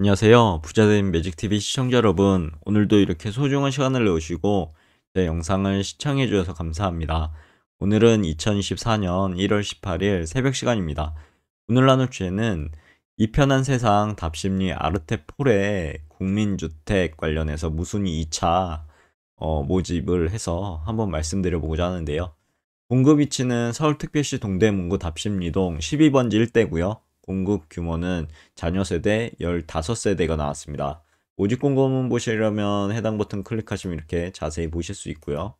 안녕하세요. 부자된 매직TV 시청자 여러분. 오늘도 이렇게 소중한 시간을 내오시고 제 영상을 시청해주셔서 감사합니다. 오늘은 2024년 1월 18일 새벽 시간입니다. 오늘 나눌 주제는 이편한 세상 답심리 아르테폴의 국민주택 관련해서 무순위 2차 어, 모집을 해서 한번 말씀드려보고자 하는데요. 공급 위치는 서울특별시 동대문구 답심리동 12번지 1대고요. 공급 규모는 자녀 세대 15세대가 나왔습니다. 모집 공고문 보시려면 해당 버튼 클릭하시면 이렇게 자세히 보실 수 있고요.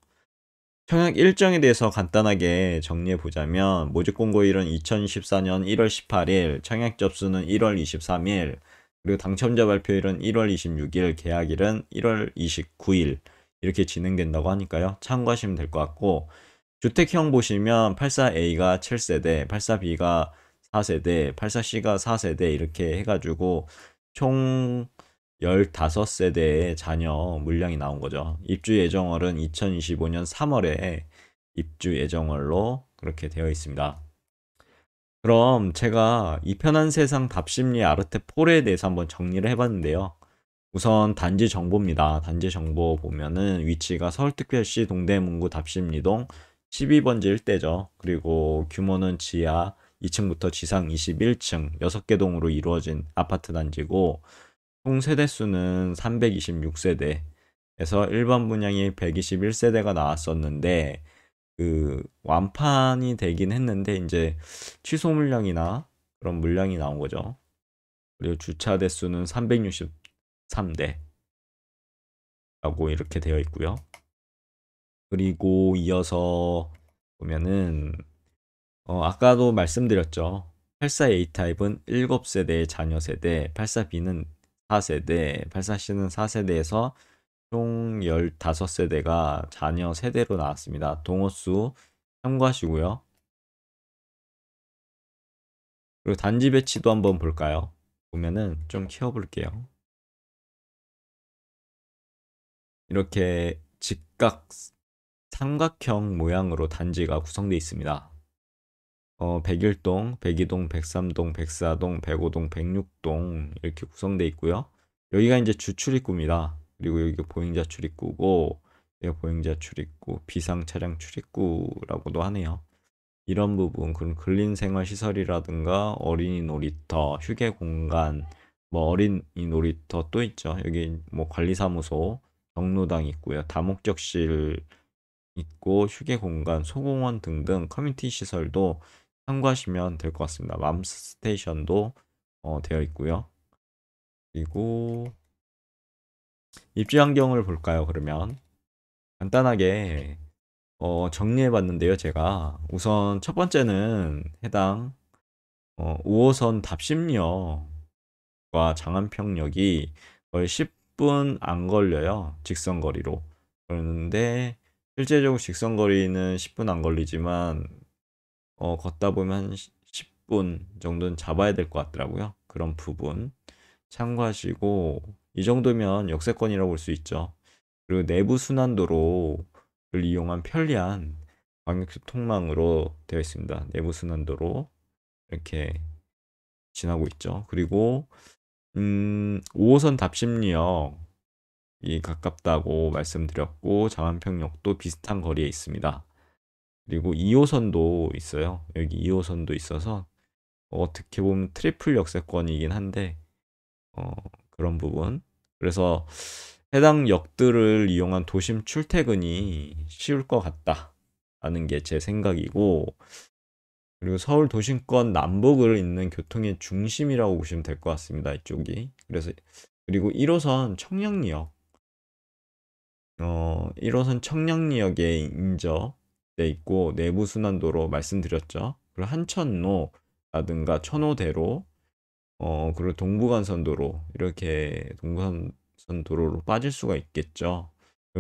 청약 일정에 대해서 간단하게 정리해 보자면 모집 공고일은 2014년 1월 18일, 청약 접수는 1월 23일, 그리고 당첨자 발표일은 1월 26일, 계약일은 1월 29일 이렇게 진행된다고 하니까요. 참고하시면 될 것 같고 주택형 보시면 84A가 7세대, 84B가 4세대, 84C가 4세대 이렇게 해가지고 총 15세대의 잔여 물량이 나온 거죠. 입주 예정월은 2025년 3월에 입주 예정월로 그렇게 되어 있습니다. 그럼 제가 이 편한 세상 답심리 아르테 폴에 대해서 한번 정리를 해봤는데요. 우선 단지 정보입니다. 단지 정보 보면은 위치가 서울특별시 동대문구 답심리동 12번지 일대죠 그리고 규모는 지하 2층부터 지상 21층 6개 동으로 이루어진 아파트 단지고 총 세대수는 326세대에서 일반 분양이 121세대가 나왔었는데 그 완판이 되긴 했는데 이제 취소 물량이나 그런 물량이 나온 거죠. 그리고 주차 대수는 363대라고 이렇게 되어 있고요. 그리고 이어서 보면은 어, 아까도 말씀드렸죠. 84A타입은 7세대의 자녀 세대, 84B는 4세대, 84C는 4세대에서 총 15세대가 자녀 세대로 나왔습니다. 동호수 참고하시고요. 그리고 단지 배치도 한번 볼까요? 보면은 좀 키워볼게요. 이렇게 직각 삼각형 모양으로 단지가 구성되어 있습니다. 어, 101동, 102동, 103동, 104동, 105동, 106동 이렇게 구성되어 있고요. 여기가 이제 주출입구입니다. 그리고 여기가 보행자 출입구고 여기가 보행자 출입구, 비상 차량 출입구라고도 하네요. 이런 부분, 그런 근린 생활 시설이라든가 어린이 놀이터, 휴게 공간, 뭐 어린이 놀이터 또 있죠. 여기 뭐 관리사무소, 경로당 있고요. 다목적실 있고 휴게 공간, 소공원 등등 커뮤니티 시설도 참고하시면 될 것 같습니다. 맘스 스테이션도 어, 되어 있고요. 그리고 입지 환경을 볼까요? 그러면 간단하게 어, 정리해 봤는데요. 제가 우선 첫 번째는 해당 어, 5호선 답심역과 장안평역이 거의 10분 안 걸려요. 직선 거리로. 그런데 실제적으로 직선 거리는 10분 안 걸리지만 어, 걷다 보면 10분 정도는 잡아야 될 것 같더라고요. 그런 부분 참고하시고 이 정도면 역세권이라고 볼 수 있죠. 그리고 내부 순환도로를 이용한 편리한 광역교통망으로 되어 있습니다. 내부 순환도로 이렇게 지나고 있죠. 그리고 음, 5호선 답심리역 이 가깝다고 말씀드렸고 자만평역도 비슷한 거리에 있습니다. 그리고 2호선도 있어요. 여기 2호선도 있어서 어떻게 보면 트리플 역세권이긴 한데 어, 그런 부분. 그래서 해당 역들을 이용한 도심 출퇴근이 쉬울 것 같다라는 게 제 생각이고 그리고 서울 도심권 남북을 잇는 교통의 중심이라고 보시면 될 것 같습니다. 이쪽이. 그래서 그리고 1호선 청량리역 어, 1호선 청량리역의 인접 돼 있고 내부 순환도로 말씀드렸죠. 그리고 한천로라든가 천호대로 어 그리고 동부간선도로 이렇게 동부간선도로로 빠질 수가 있겠죠.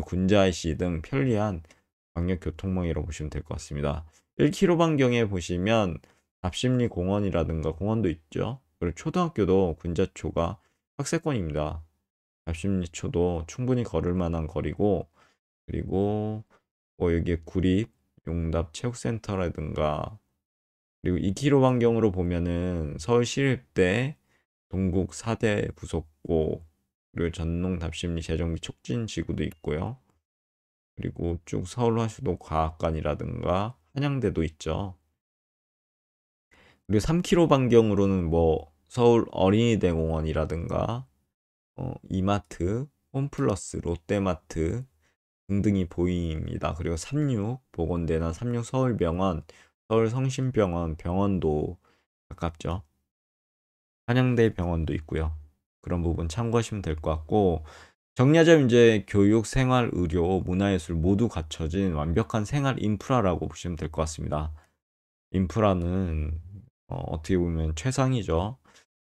군자이시 등 편리한 광역 교통망이라고 보시면 될 것 같습니다. 1km 반경에 보시면 답심리 공원이라든가 공원도 있죠. 그리고 초등학교도 군자초가 학세권입니다. 답심리초도 충분히 걸을 만한 거리고 그리고 뭐 여기에 구립 용답 체육센터라든가 그리고 2km 반경으로 보면은 서울시립대 동국 4대 부속고 그리고 전농 답심리 재정비 촉진 지구도 있고요. 그리고 쭉 서울화수도 과학관이라든가 한양대도 있죠. 그리고 3km 반경으로는 뭐 서울 어린이대공원이라든가 어, 이마트, 홈플러스, 롯데마트, 등등이 보입니다. 그리고 삼육 보건대나 삼육 서울병원, 서울성심병원, 병원도 가깝죠. 한양대 병원도 있고요. 그런 부분 참고하시면 될 것 같고 정리하자면 이제 교육, 생활, 의료, 문화예술 모두 갖춰진 완벽한 생활 인프라라고 보시면 될 것 같습니다. 인프라는 어, 어떻게 보면 최상이죠.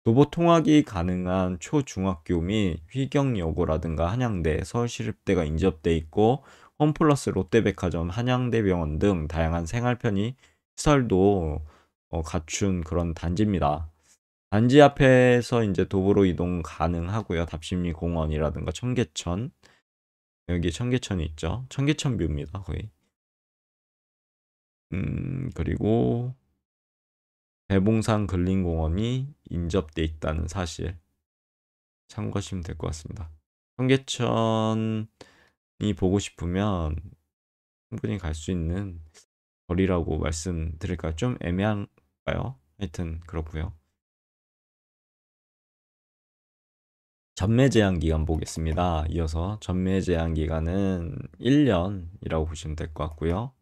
도보 통학이 가능한 초중학교 및 휘경여고라든가 한양대, 서울시립대가 인접돼 있고 홈플러스 롯데백화점, 한양대병원 등 다양한 생활 편의 시설도 어, 갖춘 그런 단지입니다. 단지 앞에서 이제 도보로 이동 가능하고요. 답심리 공원이라든가 청계천 여기 청계천이 있죠. 청계천 뷰입니다. 거의. 음 그리고 대봉산 근린공원이 인접돼 있다는 사실 참고하시면 될 것 같습니다. 청계천이 보고 싶으면 충분히 갈 수 있는 거리라고 말씀드릴까요? 좀 애매한가요? 하여튼 그렇고요. 전매 제한 기간 보겠습니다. 이어서 전매 제한 기간은 1년이라고 보시면 될 것 같고요.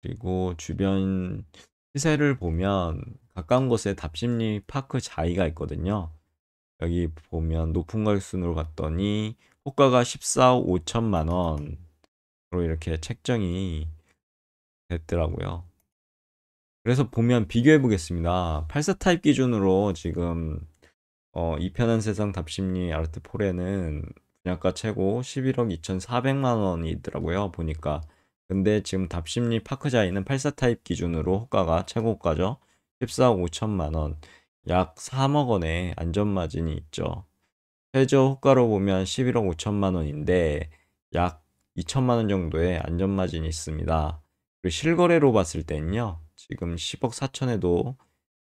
그리고 주변 시세를 보면 가까운 곳에 답심리 파크 자이가 있거든요. 여기 보면 높은 가격순으로 봤더니 호가가 14억 5천만 원으로 이렇게 책정이 됐더라고요. 그래서 보면 비교해 보겠습니다. 8사 타입 기준으로 지금 어, 이 편한 세상 답심리 아르트 포레는 분양가 최고 11억 2,400만 원이 있더라고요. 보니까 근데 지금 답심리 파크자이는 84타입 기준으로 호가가 최고가죠. 14억 5천만 원, 약 3억 원의 안전마진이 있죠. 최저 호가로 보면 11억 5천만 원인데 약 2천만 원 정도의 안전마진이 있습니다. 그리고 실거래로 봤을 때는요. 지금 10억 4천에도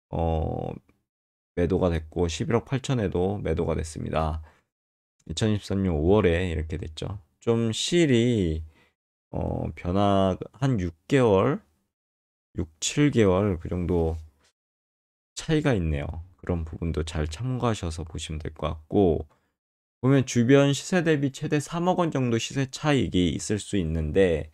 어, 매도가 됐고 11억 8천에도 매도가 됐습니다. 2013년 5월에 이렇게 됐죠. 좀 실이 어, 변화 한 6개월, 6, 7개월 그 정도 차이가 있네요. 그런 부분도 잘 참고하셔서 보시면 될 것 같고 보면 주변 시세 대비 최대 3억 원 정도 시세 차익이 있을 수 있는데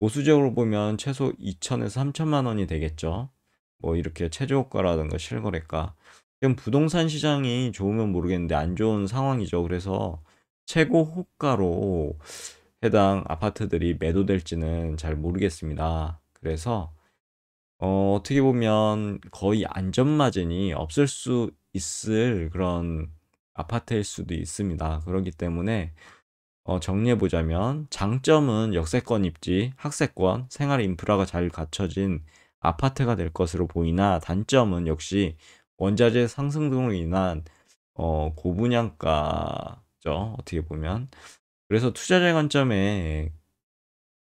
보수적으로 보면 최소 2천에서 3천만 원이 되겠죠. 뭐 이렇게 최저가라든가 실거래가 지금 부동산 시장이 좋으면 모르겠는데 안 좋은 상황이죠. 그래서 최고 호가로 해당 아파트들이 매도될지는 잘 모르겠습니다. 그래서 어, 어떻게 보면 거의 안전마진이 없을 수 있을 그런 아파트일 수도 있습니다. 그렇기 때문에 어, 정리해 보자면 장점은 역세권 입지, 학세권, 생활 인프라가 잘 갖춰진 아파트가 될 것으로 보이나 단점은 역시 원자재 상승 등으로 인한 어, 고분양가죠. 어떻게 보면 그래서 투자자의 관점에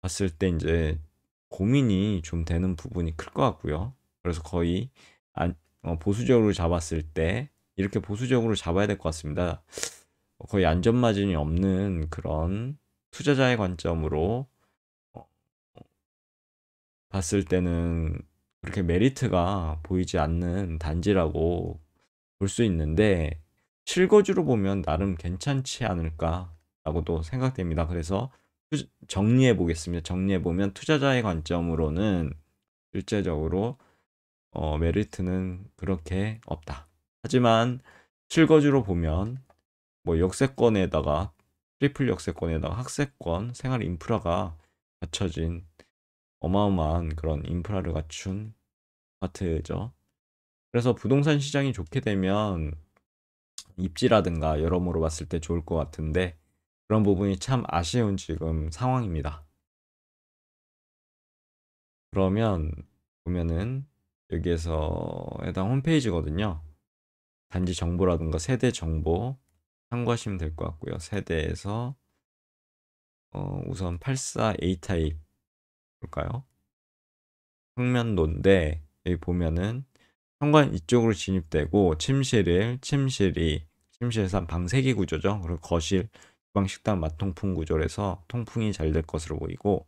봤을 때 이제 고민이 좀 되는 부분이 클 것 같고요. 그래서 거의 안, 어, 보수적으로 잡았을 때 이렇게 보수적으로 잡아야 될 것 같습니다. 어, 거의 안전 마진이 없는 그런 투자자의 관점으로 어, 봤을 때는 그렇게 메리트가 보이지 않는 단지라고 볼 수 있는데 실거주로 보면 나름 괜찮지 않을까 라고도 생각됩니다. 그래서 정리해 보겠습니다. 정리해 보면 투자자의 관점으로는 실제적으로 어, 메리트는 그렇게 없다. 하지만 실거주로 보면 뭐 역세권에다가 트리플 역세권에다가 학세권, 생활 인프라가 갖춰진 어마어마한 그런 인프라를 갖춘 아파트죠. 그래서 부동산 시장이 좋게 되면 입지라든가 여러모로 봤을 때 좋을 것 같은데 그런 부분이 참 아쉬운 지금 상황입니다. 그러면 보면은 여기에서 해당 홈페이지거든요. 단지 정보라든가 세대 정보 참고하시면 될 것 같고요. 세대에서 어, 우선 84A 타입 볼까요? 흑면도인데 여기 보면은 현관 이쪽으로 진입되고 침실 1, 침실 2, 침실 3방 3개 구조죠. 그리고 거실 주방식당 맞통풍 구조라서 통풍이 잘 될 것으로 보이고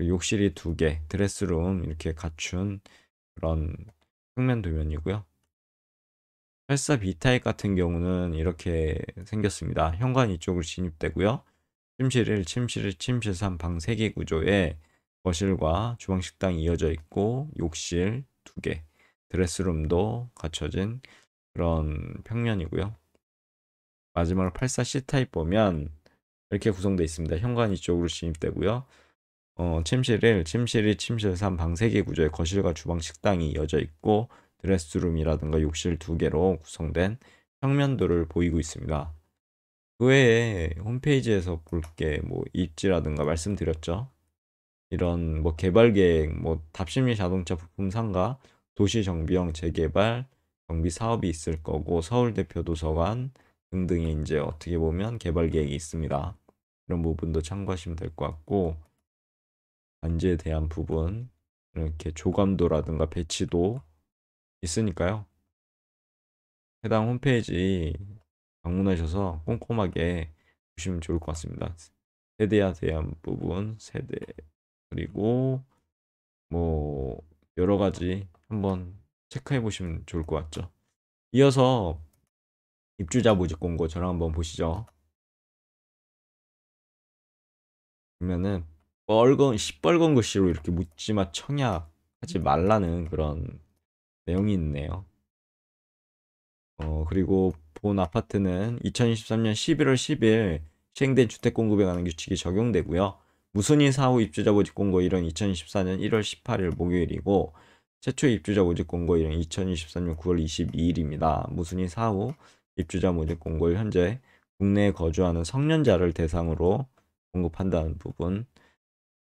욕실이 두 개, 드레스룸 이렇게 갖춘 그런 평면 도면이고요. 84 B타입 같은 경우는 이렇게 생겼습니다. 현관 이쪽으로 진입되고요. 침실 1, 침실 2, 침실 3, 방 3개 구조에 거실과 주방식당이 이어져 있고 욕실 두개 드레스룸도 갖춰진 그런 평면이고요. 마지막으로 84C 타입 보면 이렇게 구성되어 있습니다. 현관이 쪽으로 진입되고요. 어, 침실을 침실 1, 침실 3방 3개 구조의 거실과 주방 식당이 이어져 있고 드레스룸이라든가 욕실 2개로 구성된 평면도를 보이고 있습니다. 그 외에 홈페이지에서 볼게뭐 입지라든가 말씀드렸죠. 이런 뭐 개발 계획, 뭐 답심리 자동차 부품 상가, 도시 정비형 재개발, 정비 사업이 있을 거고 서울대표 도서관, 등등의 이제 어떻게 보면 개발 계획이 있습니다. 이런 부분도 참고하시면 될 것 같고 관제에 대한 부분 이렇게 조감도라든가 배치도 있으니까요. 해당 홈페이지 방문하셔서 꼼꼼하게 보시면 좋을 것 같습니다. 세대에 대한 부분, 세대 그리고 뭐 여러 가지 한번 체크해 보시면 좋을 것 같죠. 이어서 입주자 모집 공고 저랑 한번 보시죠. 그러면은 뻘건 시뻘건 글씨로 이렇게 묻지마 청약 하지 말라는 그런 내용이 있네요. 어 그리고 본 아파트는 2023년 11월 10일 시행된 주택 공급에 관한 규칙이 적용되고요. 무순위 사후 입주자 모집 공고 일은 2024년 1월 18일 목요일이고 최초 입주자 모집 공고 일은 2023년 9월 22일입니다. 무순위 사후 입주자 모집 공고를 현재 국내에 거주하는 성년자를 대상으로 공급한다는 부분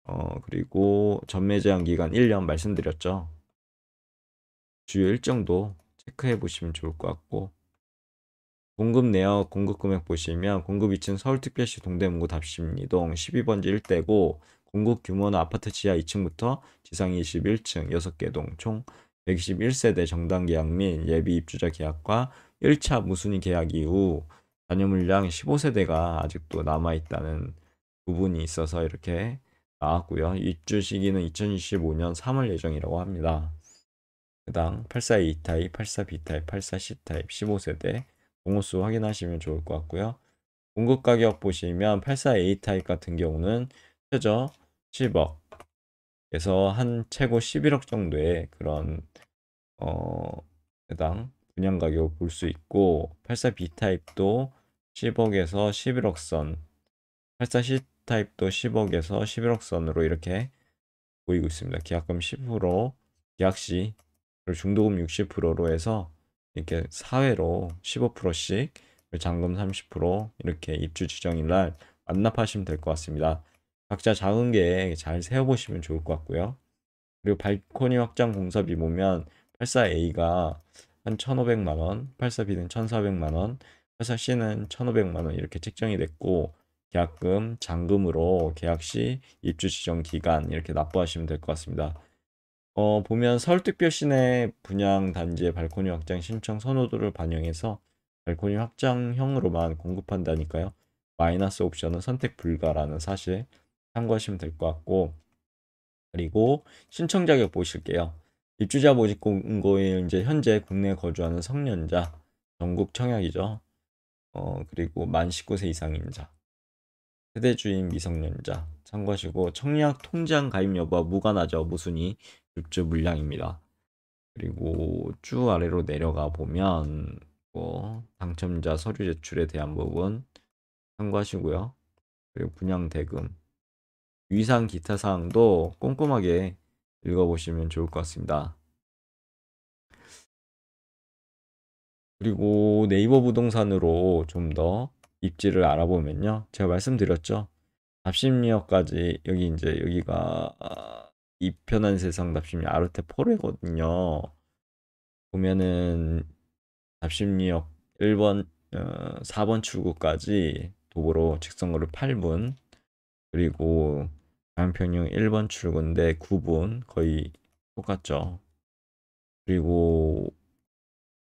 어, 그리고 전매 제한 기간 1년 말씀드렸죠. 주요 일정도 체크해 보시면 좋을 것 같고 공급 내역 공급 금액 보시면 공급 위치는 서울특별시 동대문구 답심리동 12번지 1대고 공급 규모는 아파트 지하 2층부터 지상 21층 6개 동 총 121세대 정당 계약 및 예비 입주자 계약과 1차 무순위 계약 이후 잔여 물량 15세대가 아직도 남아 있다는 부분이 있어서 이렇게 나왔고요. 입주 시기는 2025년 3월 예정이라고 합니다. 해당 84A타입, 84B타입, 84C타입 15세대 공호수 확인하시면 좋을 것 같고요. 공급 가격 보시면 84A타입 같은 경우는 최저 10억에서 한 최고 11억 정도의 그런 어 해당 분양 가격을 볼 수 있고 84B 타입도 10억에서 11억 선 84C 타입도 10억에서 11억 선으로 이렇게 보이고 있습니다. 계약금 10% 계약 시 중도금 60%로 해서 이렇게 4회로 15%씩 잔금 30% 이렇게 입주 지정일 날 반납하시면 될 것 같습니다. 각자 작은 계잘 세워보시면 좋을 것 같고요. 그리고 발코니 확장 공사비 보면 84A가 한 1,500만원, 84B는 1,400만원, 회사 C는 1,500만원 이렇게 책정이 됐고 계약금, 잔금으로 계약 시 입주 지정 기간 이렇게 납부하시면 될 것 같습니다. 어, 보면 서울특별 시내 분양 단지의 발코니 확장 신청 선호도를 반영해서 발코니 확장형으로만 공급한다니까요. 마이너스 옵션은 선택 불가라는 사실 참고하시면 될 것 같고 그리고 신청 자격 보실게요. 입주자 모집 공고에 이제 현재 국내에 거주하는 성년자, 전국 청약이죠. 어, 그리고 만 19세 이상인 자, 세대 주인 미성년자 참고하시고 청약 통장 가입 여부와 무관하죠. 무순위 입주 물량입니다. 그리고 쭉 아래로 내려가 보면 뭐 당첨자 서류 제출에 대한 부분 참고하시고요. 그리고 분양 대금 위상 기타 사항도 꼼꼼하게 읽어보시면 좋을 것 같습니다. 그리고 네이버 부동산으로 좀 더 입지를 알아보면요. 제가 말씀드렸죠. 답심리어까지 여기 이제 여기가 이 편한 세상 답심리 아르테 포르거든요 보면은 답심리역 1번 4번 어, 출구까지 도보로 직선거리 8분 그리고 가평용 1번 출구인데 9분 거의 똑같죠. 그리고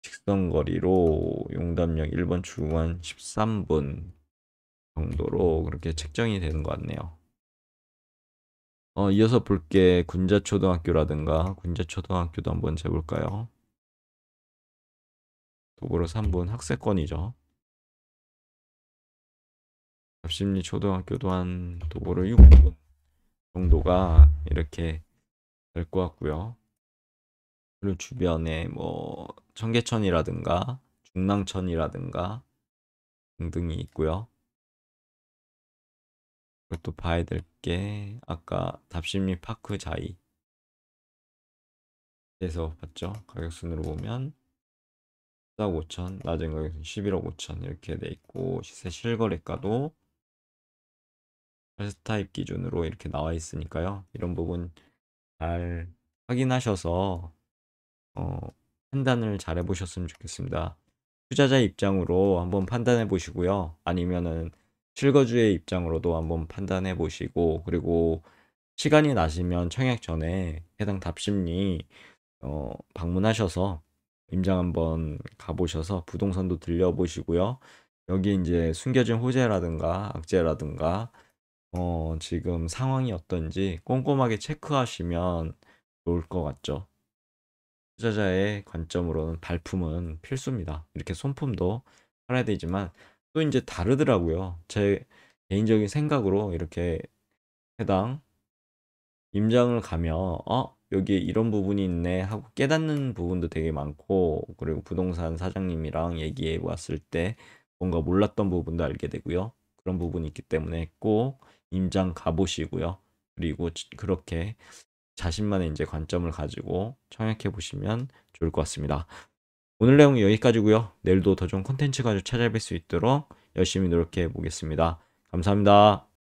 직선거리로 용담역 1번 출구 한 13분 정도로 그렇게 책정이 되는 것 같네요. 어, 이어서 볼게 군자초등학교라든가 군자초등학교도 한번 재볼까요? 도보로 3분 학세권이죠. 잡심리 초등학교도 한 도보로 6분 정도가 이렇게 될 것 같고요. 그리고 주변에 뭐 청계천이라든가 중랑천이라든가 등등이 있고요. 그것도 봐야 될 게 아까 답심리 파크 자이 에서 봤죠. 가격 순으로 보면 4억 5천, 낮은 가격은 11억 5천 이렇게 돼 있고 시세 실거래가도 헬스 타입 기준으로 이렇게 나와 있으니까요. 이런 부분 잘 확인하셔서 어, 판단을 잘 해보셨으면 좋겠습니다. 투자자 입장으로 한번 판단해 보시고요. 아니면은 실거주의 입장으로도 한번 판단해 보시고 그리고 시간이 나시면 청약 전에 해당 답심리 어, 방문하셔서 임장 한번 가보셔서 부동산도 들려보시고요. 여기 이제 숨겨진 호재라든가 악재라든가 어, 지금 상황이 어떤지 꼼꼼하게 체크하시면 좋을 것 같죠. 투자자의 관점으로는 발품은 필수입니다. 이렇게 손품도 팔아야 되지만 또 이제 다르더라고요. 제 개인적인 생각으로 이렇게 해당 임장을 가면 어 여기 이런 부분이 있네 하고 깨닫는 부분도 되게 많고 그리고 부동산 사장님이랑 얘기해 왔을 때 뭔가 몰랐던 부분도 알게 되고요. 그런 부분이 있기 때문에 꼭 임장 가보시고요. 그리고 그렇게 자신만의 이제 관점을 가지고 청약해 보시면 좋을 것 같습니다. 오늘 내용 여기까지고요. 내일도 더 좋은 콘텐츠 가지고 찾아뵐 수 있도록 열심히 노력해 보겠습니다. 감사합니다.